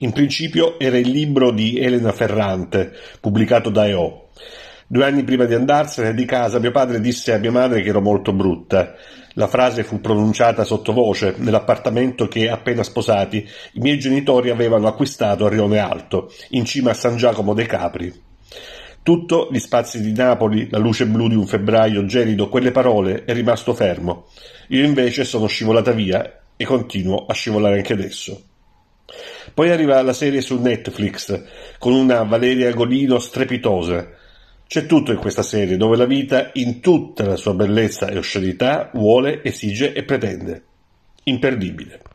In principio era il libro di Elena Ferrante, pubblicato da E.O. Due anni prima di andarsene di casa, mio padre disse a mia madre che ero molto brutta. La frase fu pronunciata sottovoce nell'appartamento che, appena sposati, i miei genitori avevano acquistato a Rione Alto, in cima a San Giacomo dei Capri. Tutto, gli spazi di Napoli, la luce blu di un febbraio gelido, quelle parole, è rimasto fermo. Io invece sono scivolata via e continuo a scivolare anche adesso. Poi arriva la serie su Netflix con una Valeria Golino strepitosa. C'è tutto in questa serie dove la vita in tutta la sua bellezza e oscenità vuole, esige e pretende. Imperdibile.